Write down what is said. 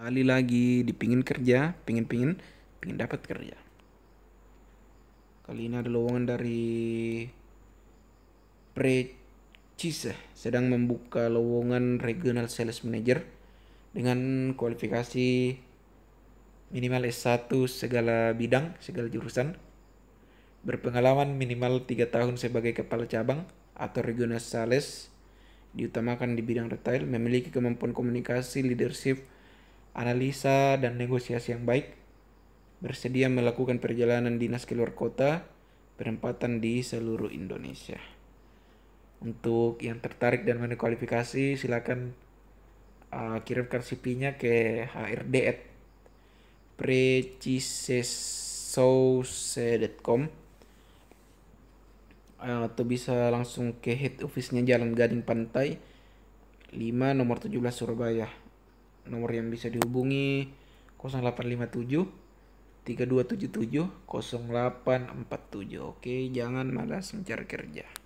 kembali lagi dipingin kerja pingin pingin pingin dapat kerja kali ini ada lowongan dari Precise, sedang membuka lowongan regional sales manager dengan kualifikasi minimal S1 segala bidang, segala jurusan, berpengalaman minimal tiga tahun sebagai kepala cabang atau regional sales, diutamakan di bidang retail, memiliki kemampuan komunikasi, leadership, analisa, dan negosiasi yang baik, bersedia melakukan perjalanan dinas keluar kota, penempatan di seluruh Indonesia. Untuk yang tertarik dan kualifikasi, silakan uh, kirimkan CV-nya ke HRD at precisesouse.com uh, atau bisa langsung ke head office-nya Jalan Gading Pantai 5 nomor 17 Surabaya nomor yang bisa dihubungi 0857 3277 0847 oke jangan malas mencari kerja